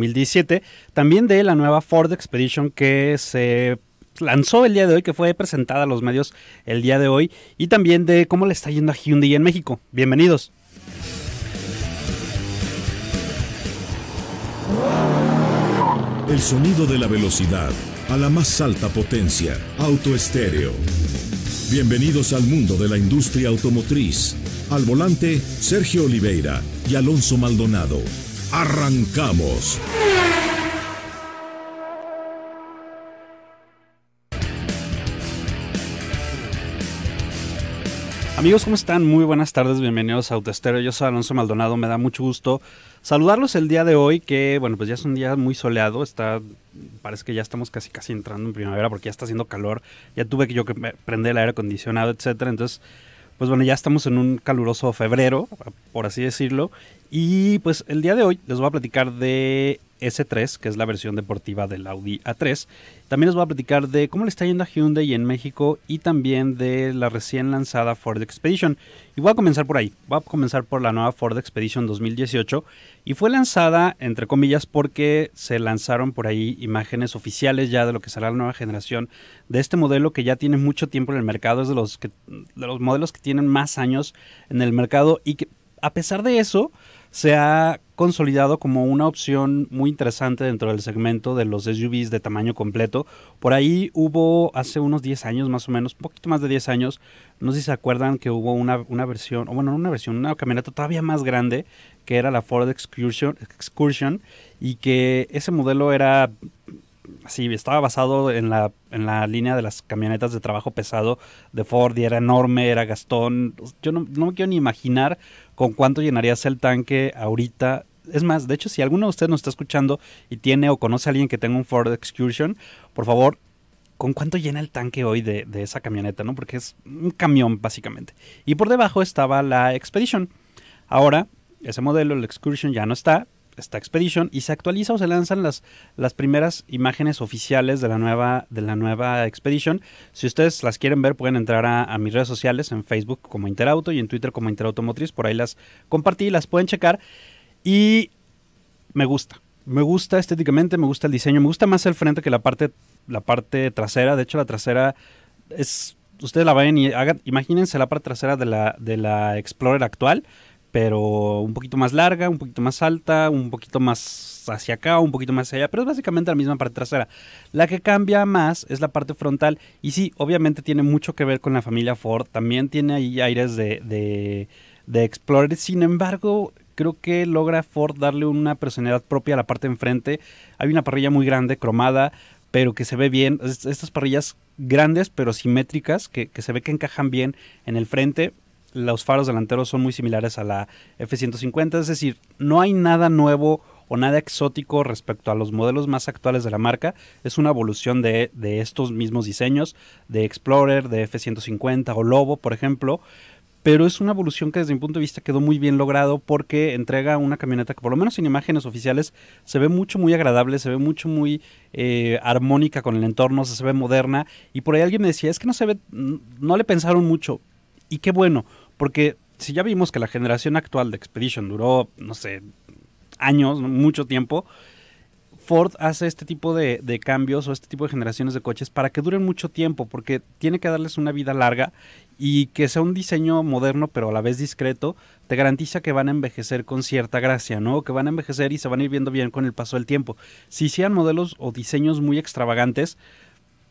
2017. También de la nueva Ford Expedition que se lanzó el día de hoy, que fue presentada a los medios el día de hoy. Y también de cómo le está yendo a Hyundai en México. Bienvenidos. El sonido de la velocidad a la más alta potencia. Auto Bienvenidos al mundo de la industria automotriz. Al volante, Sergio Oliveira y Alonso Maldonado. Arrancamos. Amigos, ¿cómo están? Muy buenas tardes, bienvenidos a Autoestero. Yo soy Alonso Maldonado, me da mucho gusto saludarlos el día de hoy, que bueno, pues ya es un día muy soleado, está parece que ya estamos casi casi entrando en primavera porque ya está haciendo calor, ya tuve que yo prender el aire acondicionado, etcétera. Entonces, pues bueno, ya estamos en un caluroso febrero, por así decirlo. Y pues el día de hoy les voy a platicar de S3, que es la versión deportiva del Audi A3. También les voy a platicar de cómo le está yendo a Hyundai en México y también de la recién lanzada Ford Expedition. Y voy a comenzar por ahí, voy a comenzar por la nueva Ford Expedition 2018 y fue lanzada, entre comillas, porque se lanzaron por ahí imágenes oficiales ya de lo que será la nueva generación de este modelo que ya tiene mucho tiempo en el mercado, es de los, que, de los modelos que tienen más años en el mercado y que a pesar de eso se ha consolidado como una opción muy interesante dentro del segmento de los SUVs de tamaño completo. Por ahí hubo hace unos 10 años más o menos, un poquito más de 10 años, no sé si se acuerdan que hubo una, versión, o bueno, una versión, una camioneta todavía más grande, que era la Ford Excursion, Excursion y que ese modelo era sí, estaba basado en la, en la línea de las camionetas de trabajo pesado de Ford y era enorme, era gastón. Yo no, no me quiero ni imaginar con cuánto llenarías el tanque ahorita. Es más, de hecho, si alguno de ustedes nos está escuchando y tiene o conoce a alguien que tenga un Ford Excursion, por favor, con cuánto llena el tanque hoy de, esa camioneta, ¿no? Porque es un camión, básicamente. Y por debajo estaba la Expedition. Ahora, ese modelo, el Excursion, ya no está, esta Expedition y se actualiza o se lanzan las, las primeras imágenes oficiales de la, nueva, de la nueva Expedition. Si ustedes las quieren ver pueden entrar a, mis redes sociales en Facebook como Interauto y en Twitter como Interautomotriz. Por ahí las compartí, las pueden checar. Y me gusta. Me gusta estéticamente, me gusta el diseño, me gusta más el frente que la parte, la parte trasera. De hecho, la trasera es ustedes la ven y hagan, imagínense la parte trasera de la, de la Explorer actual pero un poquito más larga, un poquito más alta, un poquito más hacia acá, un poquito más hacia allá, pero es básicamente la misma parte trasera. La que cambia más es la parte frontal y sí, obviamente tiene mucho que ver con la familia Ford, también tiene ahí aires de, Explorer, sin embargo... Creo que logra Ford darle una personalidad propia a la parte enfrente. Hay una parrilla muy grande, cromada, pero que se ve bien. Estas parrillas grandes, pero simétricas, que, que se ve que encajan bien en el frente los faros delanteros son muy similares a la F-150, es decir, no hay nada nuevo o nada exótico respecto a los modelos más actuales de la marca. Es una evolución de, estos mismos diseños, de Explorer, de F-150 o Lobo, por ejemplo. Pero es una evolución que desde mi punto de vista quedó muy bien logrado porque entrega una camioneta que por lo menos en imágenes oficiales se ve mucho muy agradable, se ve mucho muy eh, armónica con el entorno, se ve moderna. Y por ahí alguien me decía, es que no se ve, no le pensaron mucho. Y qué bueno, porque si ya vimos que la generación actual de Expedition duró, no sé, años, mucho tiempo, Ford hace este tipo de, cambios o este tipo de generaciones de coches para que duren mucho tiempo, porque tiene que darles una vida larga y que sea un diseño moderno pero a la vez discreto, te garantiza que van a envejecer con cierta gracia, ¿no? Que van a envejecer y se van a ir viendo bien con el paso del tiempo. Si sean modelos o diseños muy extravagantes,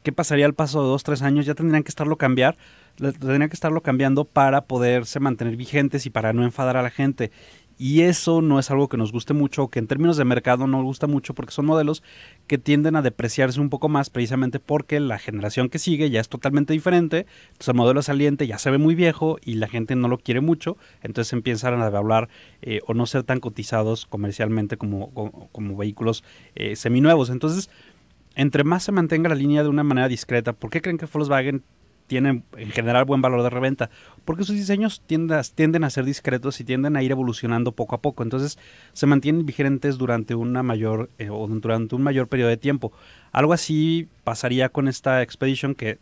¿qué pasaría al paso de dos, tres años? Ya tendrían que estarlo cambiar tenía que estarlo cambiando para poderse mantener vigentes y para no enfadar a la gente. Y eso no es algo que nos guste mucho, que en términos de mercado no gusta mucho, porque son modelos que tienden a depreciarse un poco más, precisamente porque la generación que sigue ya es totalmente diferente. Entonces el modelo saliente ya se ve muy viejo y la gente no lo quiere mucho. Entonces empiezan a hablar eh, o no ser tan cotizados comercialmente como, como, vehículos eh, seminuevos. Entonces, entre más se mantenga la línea de una manera discreta, ¿por qué creen que Volkswagen tienen en general buen valor de reventa, porque sus diseños tienden a ser discretos y tienden a ir evolucionando poco a poco, entonces se mantienen vigentes durante una mayor eh, o durante un mayor periodo de tiempo. Algo así pasaría con esta Expedition que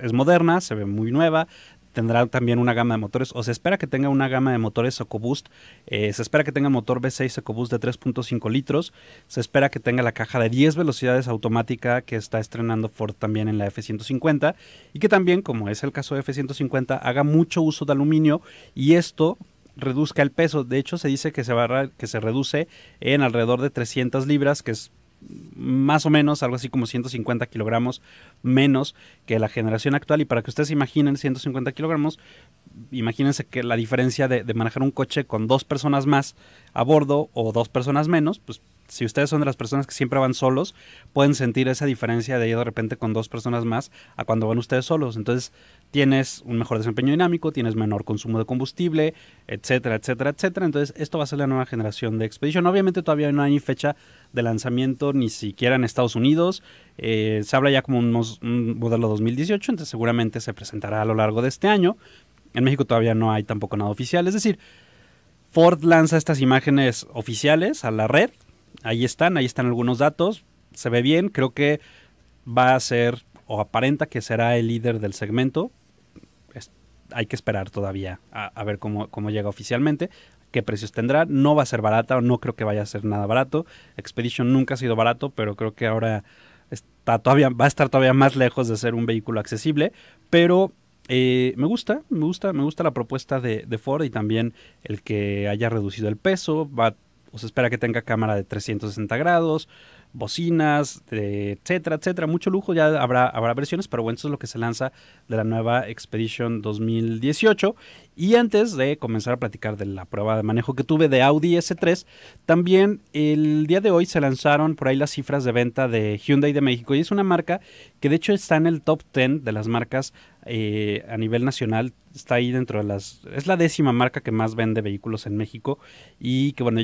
es moderna, se ve muy nueva, tendrá también una gama de motores, o se espera que tenga una gama de motores EcoBoost, eh, se espera que tenga motor V6 EcoBoost de 3.5 litros, se espera que tenga la caja de 10 velocidades automática que está estrenando Ford también en la F150 y que también, como es el caso de F150, haga mucho uso de aluminio y esto reduzca el peso. De hecho, se dice que se, va, que se reduce en alrededor de 300 libras, que es más o menos, algo así como 150 kilogramos menos que la generación actual. Y para que ustedes imaginen 150 kilogramos, imagínense que la diferencia de, de manejar un coche con dos personas más a bordo o dos personas menos, pues si ustedes son de las personas que siempre van solos, pueden sentir esa diferencia de ir de repente con dos personas más a cuando van ustedes solos. Entonces, tienes un mejor desempeño dinámico, tienes menor consumo de combustible, etcétera, etcétera, etcétera. Entonces, esto va a ser la nueva generación de Expedition. Obviamente, todavía no hay fecha de lanzamiento, ni siquiera en Estados Unidos. Eh, se habla ya como un modelo 2018, entonces seguramente se presentará a lo largo de este año. En México todavía no hay tampoco nada oficial. Es decir, Ford lanza estas imágenes oficiales a la red ahí están, ahí están algunos datos, se ve bien, creo que va a ser o aparenta que será el líder del segmento. hay que esperar todavía a, ver cómo, llega oficialmente, qué precios tendrá. No va a ser barata o no creo que vaya a ser nada barato. Expedition nunca ha sido barato, pero creo que ahora está todavía, va a estar todavía más lejos de ser un vehículo accesible. Pero eh, me gusta, me gusta, me gusta la propuesta de, de, Ford y también el que haya reducido el peso. Va o se espera que tenga cámara de 360 grados, bocinas, etcétera, etcétera. Mucho lujo, ya habrá, habrá versiones, pero bueno, esto es lo que se lanza de la nueva Expedition 2018. Y antes de comenzar a platicar de la prueba de manejo que tuve de Audi S3, también el día de hoy se lanzaron por ahí las cifras de venta de Hyundai de México. Y es una marca que de hecho está en el top 10 de las marcas eh, a nivel nacional. Está ahí dentro de las... Es la décima marca que más vende vehículos en México. Y que bueno,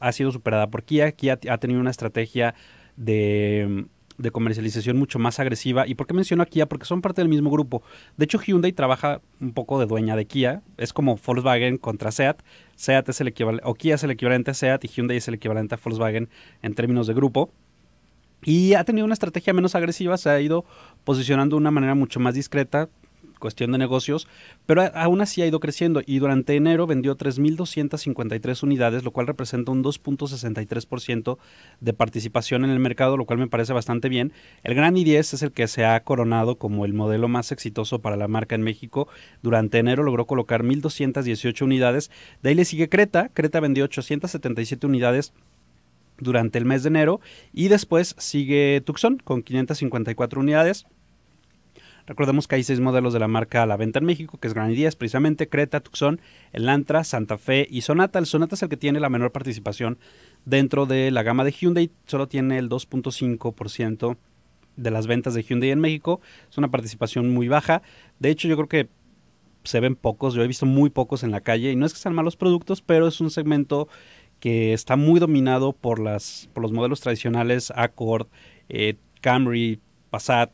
ha sido superada por Kia. Kia ha tenido una estrategia mm, de, comercialización mucho más agresiva. ¿Y por qué menciono a Kia? Porque son parte del mismo grupo. De hecho, Hyundai trabaja un poco de dueña de Kia. Es como Volkswagen contra SEAT. SEAT es el equivalente, o Kia es el equivalente a SEAT y Hyundai es el equivalente a Volkswagen en términos de grupo. Y ha tenido una estrategia menos agresiva, se ha ido posicionando de una manera mucho más discreta cuestión de negocios, pero aún así ha ido creciendo y durante enero vendió 3.253 unidades, lo cual representa un 2.63% de participación en el mercado, lo cual me parece bastante bien. El Gran i10 es el que se ha coronado como el modelo más exitoso para la marca en México. Durante enero logró colocar 1.218 unidades. De ahí le sigue Creta. Creta vendió 877 unidades durante el mes de enero y después sigue Tucson con 554 unidades. Recordemos que hay seis modelos de la marca a la venta en México, que es Gran precisamente, Creta, Tucson, Elantra, Santa Fe y Sonata. El Sonata es el que tiene la menor participación dentro de la gama de Hyundai, solo tiene el 2.5% de las ventas de Hyundai en México, es una participación muy baja. De hecho, yo creo que se ven pocos, yo he visto muy pocos en la calle y no es que sean malos productos, pero es un segmento que está muy dominado por, las, por los modelos tradicionales Accord, eh, Camry, Passat,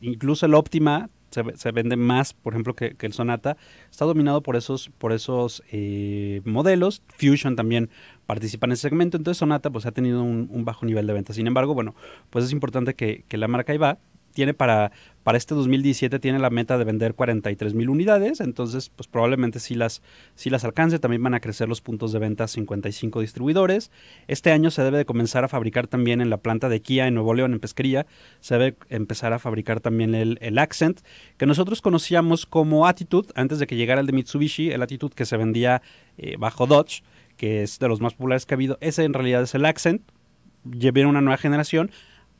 incluso el óptima se, se, vende más, por ejemplo, que, el Sonata. Está dominado por esos, por esos eh, modelos. Fusion también participa en ese segmento. Entonces Sonata pues, ha tenido un, bajo nivel de venta. Sin embargo, bueno, pues es importante que, la marca va tiene para, para este 2017 tiene la meta de vender 43 unidades, entonces pues probablemente si las, las alcance, también van a crecer los puntos de venta 55 distribuidores. Este año se debe de comenzar a fabricar también en la planta de Kia en Nuevo León, en Pesquería, se debe empezar a fabricar también el, Accent, que nosotros conocíamos como Attitude, antes de que llegara el de Mitsubishi, el Attitude que se vendía eh, bajo Dodge, que es de los más populares que ha habido, ese en realidad es el Accent, viene una nueva generación,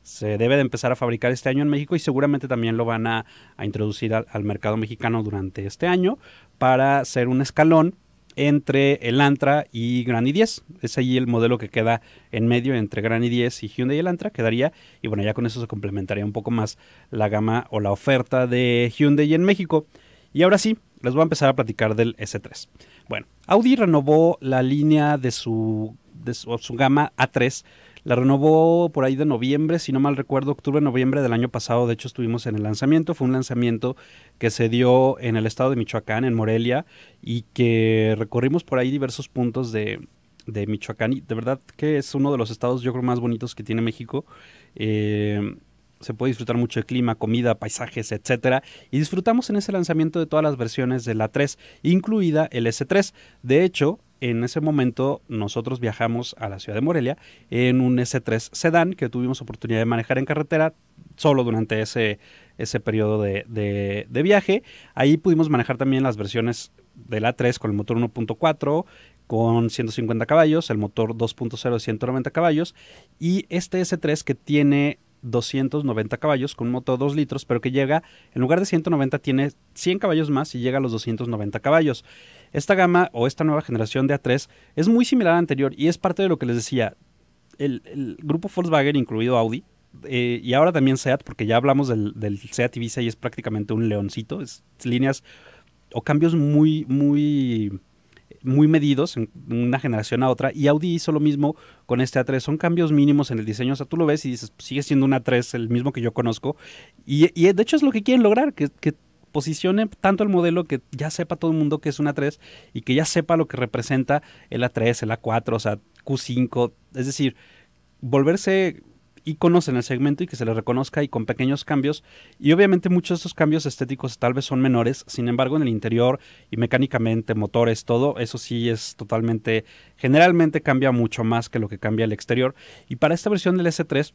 se debe de empezar a fabricar este año en México y seguramente también lo van a, introducir al, mercado mexicano durante este año para ser un escalón entre el Antra y Gran y 10 Es ahí el modelo que queda en medio entre Gran 10 y Hyundai y el Antra quedaría. Y bueno, ya con eso se complementaría un poco más la gama o la oferta de Hyundai en México. Y ahora sí, les voy a empezar a platicar del S3. Bueno, Audi renovó la línea de su, su gama A3 la renovó por ahí de noviembre, si no mal recuerdo, octubre, noviembre del año pasado. De hecho, estuvimos en el lanzamiento. Fue un lanzamiento que se dio en el estado de Michoacán, en Morelia, y que recorrimos por ahí diversos puntos de, Michoacán. Y de verdad que es uno de los estados, yo creo, más bonitos que tiene México. Eh, se puede disfrutar mucho de clima, comida, paisajes, etcétera, y disfrutamos en ese lanzamiento de todas las versiones de la 3, incluida el S3. De hecho, en ese momento nosotros viajamos a la ciudad de Morelia en un S3 Sedan que tuvimos oportunidad de manejar en carretera solo durante ese, ese periodo de, viaje. Ahí pudimos manejar también las versiones del A3 con el motor 1.4 con 150 caballos, el motor 2.0 de 190 caballos y este S3 que tiene 290 caballos con un motor 2 litros, pero que llega, en lugar de 190 tiene 100 caballos más y llega a los 290 caballos. Esta gama o esta nueva generación de A3 es muy similar a la anterior y es parte de lo que les decía. El, grupo Volkswagen, incluido Audi, eh, y ahora también SEAT, porque ya hablamos del, SEAT Ibiza y es prácticamente un leoncito, es líneas o cambios muy, muy, muy medidos en una generación a otra. Y Audi hizo lo mismo con este A3. Son cambios mínimos en el diseño. O sea, tú lo ves y dices, pues, sigue siendo un A3, el mismo que yo conozco. Y, de hecho es lo que quieren lograr, que posicione tanto el modelo que ya sepa todo el mundo que es una 3 y que ya sepa lo que representa el A3, el A4, o sea, Q5, es decir, volverse íconos en el segmento y que se le reconozca y con pequeños cambios. Y obviamente muchos de estos cambios estéticos tal vez son menores, sin embargo en el interior y mecánicamente, motores, todo, eso sí es totalmente, generalmente cambia mucho más que lo que cambia el exterior. Y para esta versión del S3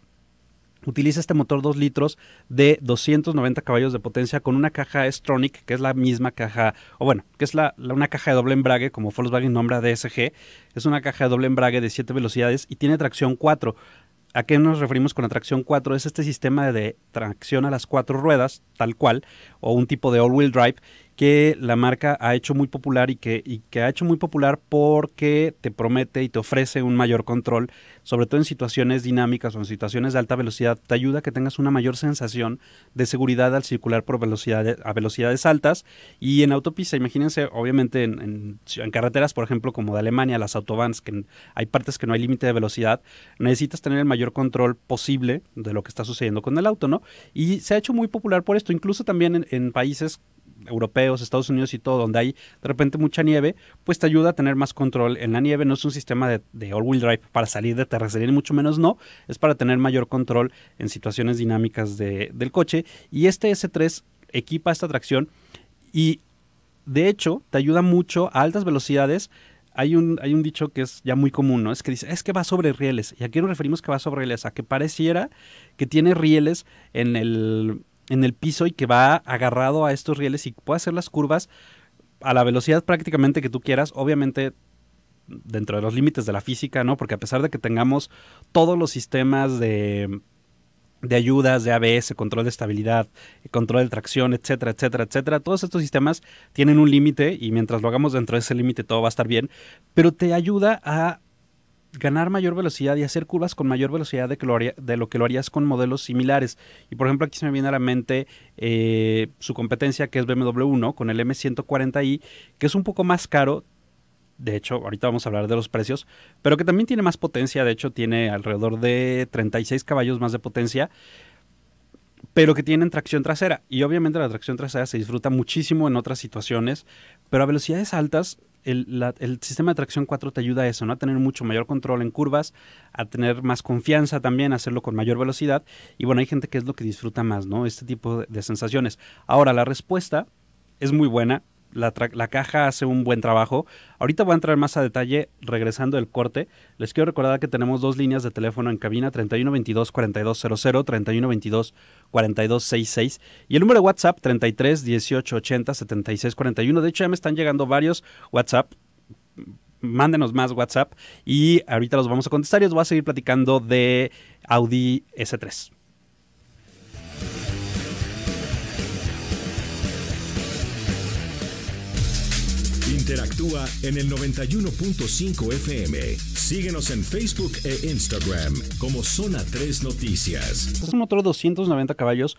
utiliza este motor 2 litros de 290 caballos de potencia con una caja Stronic, que es la misma caja, o bueno, que es la, una caja de doble embrague, como Volkswagen nombra DSG. Es una caja de doble embrague de 7 velocidades y tiene tracción 4. ¿A qué nos referimos con la tracción 4? Es este sistema de tracción a las cuatro ruedas, tal cual, o un tipo de all-wheel drive, que la marca ha hecho muy popular y que, y que ha hecho muy popular porque te promete y te ofrece un mayor control, sobre todo en situaciones dinámicas o en situaciones de alta velocidad, te ayuda a que tengas una mayor sensación de seguridad al circular por a velocidades altas y en autopista, imagínense, obviamente en, en, carreteras, por ejemplo, como de Alemania, las autobahns, que hay partes que no hay límite de velocidad, necesitas tener el mayor control posible de lo que está sucediendo con el auto, ¿no? Y se ha hecho muy popular por esto, incluso también en países europeos, Estados Unidos y todo, donde hay de repente mucha nieve, pues te ayuda a tener más control en la nieve. No es un sistema de, all-wheel drive para salir de terracería, ni mucho menos no. Es para tener mayor control en situaciones dinámicas del coche. Y este S3 equipa esta tracción y de hecho te ayuda mucho a altas velocidades hay un, hay un dicho que es ya muy común, ¿no? Es que dice, es que va sobre rieles. Y aquí nos referimos que va sobre rieles, a que pareciera que tiene rieles en el, en el piso y que va agarrado a estos rieles y puede hacer las curvas a la velocidad prácticamente que tú quieras, obviamente dentro de los límites de la física, ¿no? Porque a pesar de que tengamos todos los sistemas de, de ayudas, de ABS, control de estabilidad, control de tracción, etcétera, etcétera, etcétera, todos estos sistemas tienen un límite y mientras lo hagamos dentro de ese límite todo va a estar bien, pero te ayuda a ganar mayor velocidad y hacer curvas con mayor velocidad de, lo de lo que lo harías con modelos similares. Y por ejemplo, aquí se me viene a la mente eh, su competencia que es BMW 1 con el M140i, que es un poco más caro. De hecho, ahorita vamos a hablar de los precios, pero que también tiene más potencia. De hecho, tiene alrededor de 36 caballos más de potencia pero que tienen tracción trasera. Y obviamente la tracción trasera se disfruta muchísimo en otras situaciones, pero a velocidades altas el, sistema de tracción 4 te ayuda a eso, ¿no? A tener mucho mayor control en curvas, a tener más confianza también, a hacerlo con mayor velocidad. Y bueno, hay gente que es lo que disfruta más, ¿no? Este tipo de sensaciones. Ahora, la respuesta es muy buena, la, caja hace un buen trabajo. Ahorita voy a entrar más a detalle regresando el corte. Les quiero recordar que tenemos dos líneas de teléfono en cabina, 3122-4200, 3122-4266 y el número de WhatsApp 33 18 80 76 41. De hecho, ya me están llegando varios WhatsApp. Mándenos más WhatsApp y ahorita los vamos a contestar y os voy a seguir platicando de Audi S3. Interactúa en el 91.5 FM. Síguenos en Facebook e Instagram como Zona 3 Noticias. Es un motor 290 caballos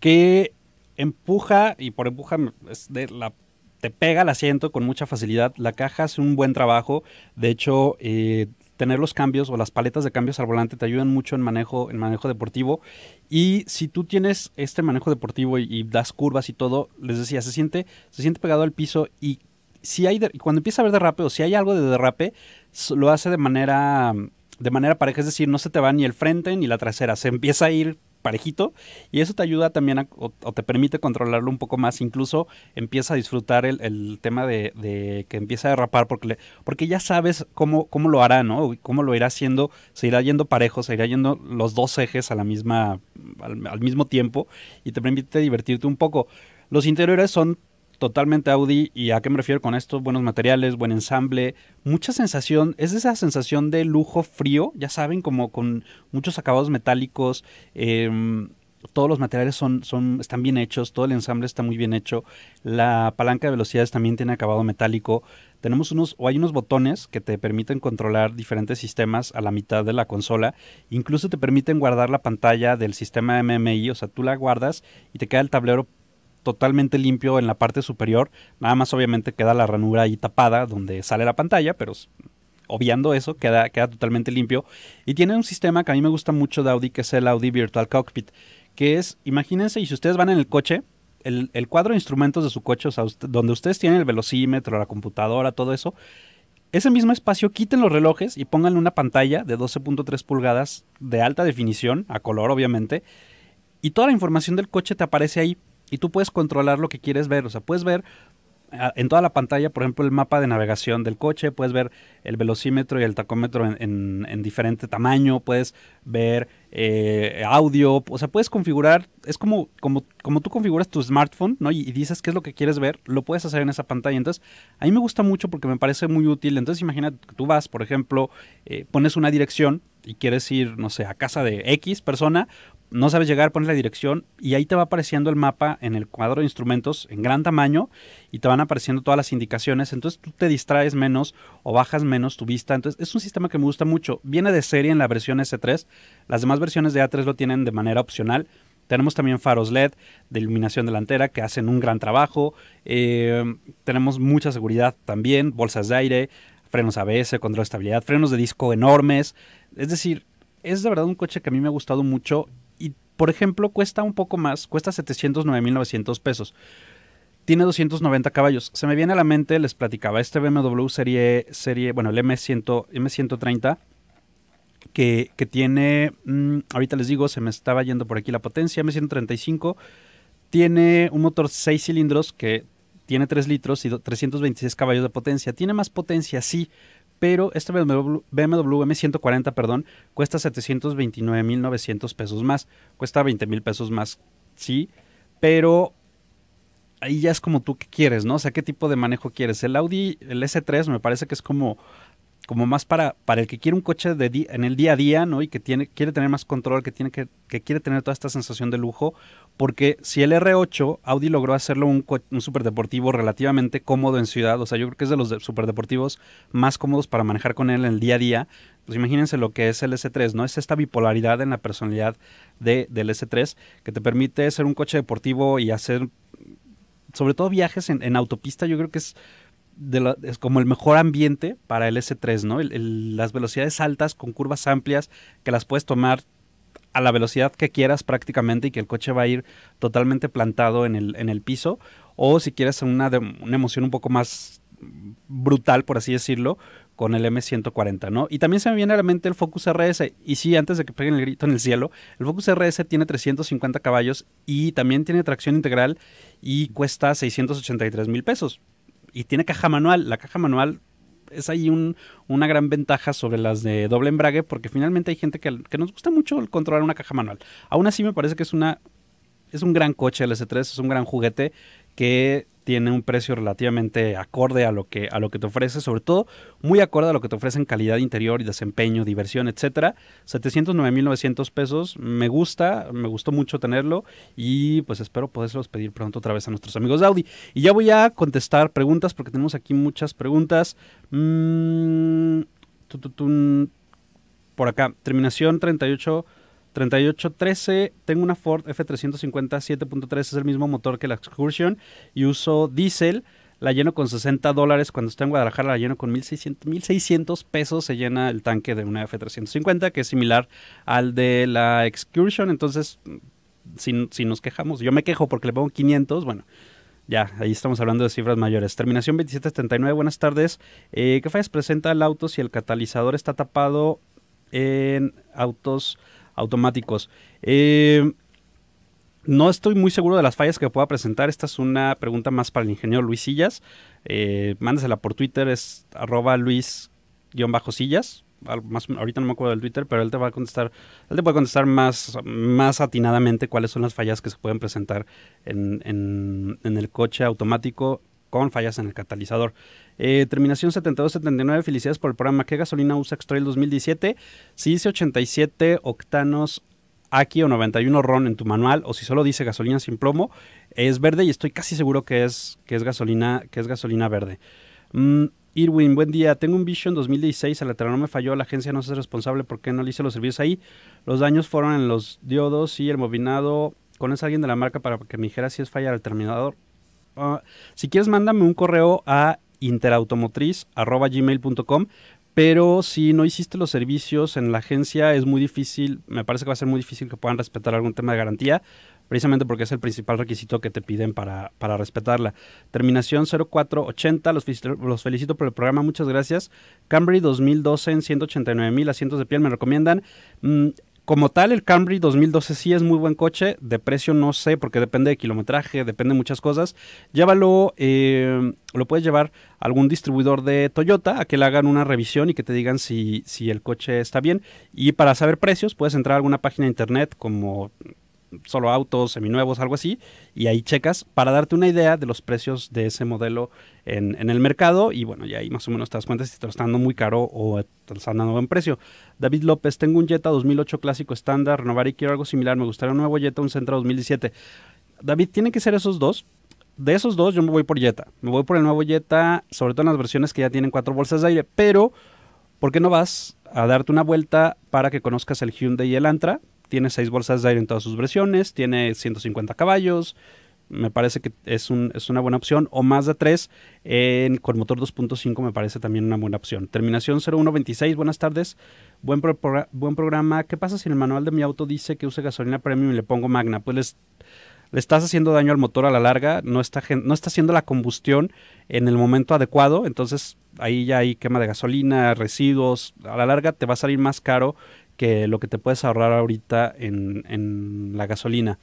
que empuja, y por empuja te pega el asiento con mucha facilidad. La caja hace un buen trabajo. De hecho, eh, tener los cambios o las paletas de cambios al volante te ayudan mucho en manejo, en manejo deportivo. Y si tú tienes este manejo deportivo y, das curvas y todo, les decía, se siente, se siente pegado al piso y si hay cuando empieza a haber derrape o si hay algo de derrape, lo hace de manera, de manera pareja, es decir, no se te va ni el frente ni la trasera, se empieza a ir parejito y eso te ayuda también a, o, te permite controlarlo un poco más, incluso empieza a disfrutar el, el tema de, de, que empieza a derrapar porque, porque ya sabes cómo, cómo lo hará, ¿no? Cómo lo irá haciendo, se irá yendo parejo, se irá yendo los dos ejes a la misma, al mismo tiempo y te permite divertirte un poco. Los interiores son totalmente Audi. ¿Y a qué me refiero con esto? Buenos materiales, buen ensamble, mucha sensación, es esa sensación de lujo frío, ya saben, como con muchos acabados metálicos. Em, todos los materiales son, son, están bien hechos, todo el ensamble está muy bien hecho. La palanca de velocidades también tiene acabado metálico. Tenemos unos, o hay unos botones que te permiten controlar diferentes sistemas a la mitad de la consola. Incluso te permiten guardar la pantalla del sistema MMI, o sea, tú la guardas y te queda el tablero totalmente limpio en la parte superior. Nada más obviamente queda la ranura ahí tapada donde sale la pantalla, pero obviando eso, queda, queda totalmente limpio. Y tiene un sistema que a mí me gusta mucho de Audi, que es el Audi Virtual Cockpit, que es, imagínense, y si ustedes van en el coche, el, cuadro de instrumentos de su coche, donde ustedes tienen el velocímetro, la computadora, todo eso, ese mismo espacio quiten los relojes y pónganle una pantalla de 12.3 pulgadas de alta definición, a color obviamente, y toda la información del coche te aparece ahí y tú puedes controlar lo que quieres ver. O sea, puedes ver ah, en toda la pantalla, por ejemplo, el mapa de navegación del coche, puedes ver el velocímetro y el tacómetro en, diferente tamaño, puedes ver eh, audio, o sea, puedes configurar, es como, como, como tú configuras tu smartphone, ¿no? Y, dices qué es lo que quieres ver, lo puedes hacer en esa pantalla. Entonces, a mí me gusta mucho porque me parece muy útil. Entonces, imagínate que tú vas, por ejemplo, eh, pones una dirección y quieres ir, no sé, a casa de X persona, no sabes llegar, pones la dirección y ahí te va apareciendo el mapa en el cuadro de instrumentos en gran tamaño y te van apareciendo todas las indicaciones. Entonces tú te distraes menos o bajas menos tu vista. Entonces es un sistema que me gusta mucho. Viene de serie en la versión S3. Las demás versiones de A3 lo tienen de manera opcional. Tenemos también faros LED de iluminación delantera que hacen un gran trabajo. Eh, tenemos mucha seguridad también, bolsas de aire, frenos ABS, control de estabilidad, frenos de disco enormes. Es decir, es de verdad un coche que a mí me ha gustado mucho por ejemplo, cuesta un poco más, cuesta 709.900 pesos. Tiene 290 caballos. Se me viene a la mente, les platicaba, este BMW serie, serie bueno, el M100, M130, que, tiene, mm, ahorita les digo, se me estaba yendo por aquí la potencia, M135, tiene un motor 6 cilindros que tiene 3 litros y 326 caballos de potencia. Tiene más potencia, sí, pero este BMW, M140, perdón, cuesta 729.900 pesos más, cuesta 20.000 pesos más, sí, pero ahí ya es como tú que quieres, ¿no? O sea, ¿qué tipo de manejo quieres? El Audi, el S3 me parece que es como como más para, para el que quiere un coche en el día a día, ¿no? Y que tiene, quiere tener más control, que, tiene que, quiere tener toda esta sensación de lujo, porque si el R8, Audi logró hacerlo un, superdeportivo relativamente cómodo en ciudad, o sea, yo creo que es de los superdeportivos más cómodos para manejar con él en el día a día, pues imagínense lo que es el S3, ¿no? Es esta bipolaridad en la personalidad del S3 que te permite ser un coche deportivo y hacer, sobre todo viajes en autopista, yo creo que es es como el mejor ambiente para el S3, ¿no? las velocidades altas con curvas amplias que las puedes tomar a la velocidad que quieras prácticamente y que el coche va a ir totalmente plantado en el, en el piso. O si quieres una, una emoción un poco más brutal, por así decirlo, con el M140, ¿no? Y también se me viene a la mente el Focus RS. Y sí, antes de que peguen el grito en el cielo, el Focus RS tiene 350 caballos y también tiene tracción integral y cuesta 683 mil pesos y tiene caja manual. La caja manual es ahí un, una gran ventaja sobre las de doble embrague porque finalmente hay gente que, nos gusta mucho controlar una caja manual. Aún así me parece que es una... Es un gran coche el S3, es un gran juguete que tiene un precio relativamente acorde a lo que, a lo que te ofrece, sobre todo muy acorde a lo que te ofrecen calidad interior y desempeño, diversión, etcétera. 709.900 pesos, me gusta, me gustó mucho tenerlo y pues espero poderlos pedir pronto otra vez a nuestros amigos de Audi. Y ya voy a contestar preguntas porque tenemos aquí muchas preguntas. Mm, por acá, terminación 38 3813, tengo una Ford F350 7.3, es el mismo motor que la Excursion y uso diésel. La lleno con 60 dólares. Cuando estoy en Guadalajara, la lleno con 1600, pesos. Se llena el tanque de una F350, que es similar al de la Excursion. Entonces, si, nos quejamos, yo me quejo porque le pongo 500. Bueno, ya, ahí estamos hablando de cifras mayores. Terminación 2779, buenas tardes. Eh, ¿Qué fallas presenta el auto si el catalizador está tapado en autos automáticos. Eh, no estoy muy seguro de las fallas que pueda presentar. Esta es una pregunta más para el ingeniero Luis Sillas. Eh, por Twitter, es arroba luis-sillas. ahorita no me acuerdo del Twitter, pero él te va a contestar, él te puede contestar más, más atinadamente cuáles son las fallas que se pueden presentar en, en el coche automático con fallas en el catalizador. Eh, terminación 7279, felicidades por el programa. ¿Qué gasolina usa Xtrail 2017? Si dice 87 octanos aquí o 91 RON en tu manual, o si solo dice gasolina sin plomo, es verde y estoy casi seguro que es, que es, gasolina, que es gasolina verde. Mm, Irwin, buen día. Tengo un Vision 2016, el eterno no me falló, la agencia no es responsable porque no le hice los servicios ahí. Los daños fueron en los diodos y el movinado. con alguien de la marca para que me dijera si es fallar el terminador Ah, si quieres, mándame un correo a interautomotriz.gmail.com. Pero si no hiciste los servicios en la agencia, es muy difícil, me parece que va a ser muy difícil que puedan respetar algún tema de garantía, precisamente porque es el principal requisito que te piden para, respetarla. Terminación 0480, los, los felicito por el programa, muchas gracias. Cambry 2012 en 189 mil asientos de piel, me recomiendan. Mm, como tal, el Camry 2012 sí es muy buen coche. De precio no sé, porque depende de kilometraje, depende de muchas cosas. Llévalo, eh, lo puedes llevar a algún distribuidor de Toyota a que le hagan una revisión y que te digan si, si el coche está bien. Y para saber precios, puedes entrar a alguna página de internet como solo autos, seminuevos, algo así, y ahí checas para darte una idea de los precios de ese modelo en, el mercado y bueno, ya ahí más o menos te das cuenta si te lo están dando muy caro o te lo están dando buen precio. David López, tengo un Jetta 2008 clásico estándar, renovar y quiero algo similar, me gustaría un nuevo Jetta, un Sentra 2017. David, tienen que ser esos dos. De esos dos yo me voy por Jetta, me voy por el nuevo Jetta, sobre todo en las versiones que ya tienen cuatro bolsas de aire, pero ¿por qué no vas a darte una vuelta para que conozcas el Hyundai y el Antra? tiene seis bolsas de aire en todas sus versiones, tiene 150 caballos, me parece que es, una buena opción. O más de 3 en, con motor 2.5 me parece también una buena opción. Terminación 0126, buenas tardes. Buen, buen programa. ¿Qué pasa si en el manual de mi auto dice que use gasolina premium y le pongo magna? Pues le estás haciendo daño al motor a la larga, no está, no está haciendo la combustión en el momento adecuado, entonces ahí ya hay quema de gasolina, residuos, a la larga te va a salir más caro que lo que te puedes ahorrar ahorita en, la gasolina.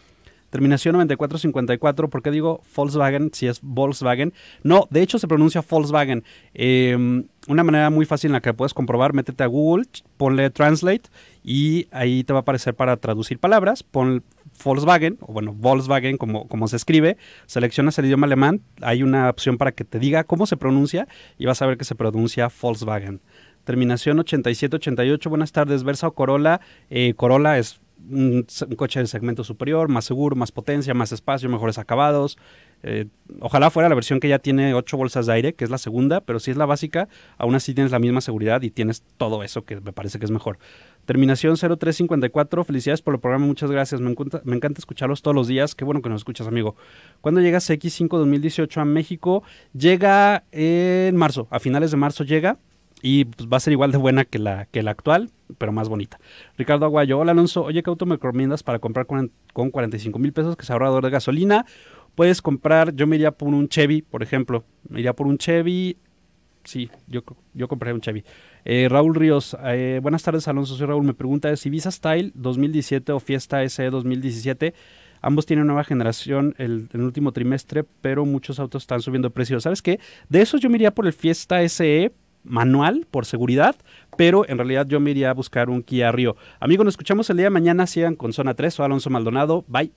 Terminación 9454, ¿por qué digo Volkswagen si es Volkswagen? No, de hecho se pronuncia Volkswagen. Em, una manera muy fácil en la que puedes comprobar, métete a Google, ponle Translate y ahí te va a aparecer para traducir palabras, pon Volkswagen, o bueno, Volkswagen como, como se escribe, seleccionas el idioma alemán, hay una opción para que te diga cómo se pronuncia y vas a ver que se pronuncia Volkswagen terminación 8788. Buenas tardes, Versa o Corolla. Eh, Corolla es un, coche de segmento superior, más seguro, más potencia, más espacio, mejores acabados. Eh, ojalá fuera la versión que ya tiene 8 bolsas de aire, que es la segunda, pero si es la básica, aún así tienes la misma seguridad y tienes todo eso que me parece que es mejor. Terminación 0354, felicidades por el programa, muchas gracias. Me, encanta, escucharlos todos los días, qué bueno que nos escuchas, amigo. ¿Cuándo llega X5 2018 a México? Llega en marzo, a finales de marzo llega y pues, va a ser igual de buena que la, que la actual, pero más bonita. Ricardo Aguayo, hola Alonso, oye, ¿qué auto me recomiendas para comprar con, 45 mil pesos que es ahorrador de gasolina? Puedes comprar, yo me iría por un Chevy, por ejemplo, me iría por un Chevy, sí, yo, yo compraría un Chevy. Eh, Raúl Ríos, eh, buenas tardes Alonso, soy Raúl, me pregunta si Visa Style 2017 o Fiesta SE 2017... Ambos tienen nueva generación en el, último trimestre, pero muchos autos están subiendo precio ¿Sabes qué? De esos yo me iría por el Fiesta SE, manual por seguridad, pero en realidad yo me iría a buscar un Kia Río. Amigos, nos escuchamos el día de mañana. Sigan con Zona 3 o Alonso Maldonado. Bye.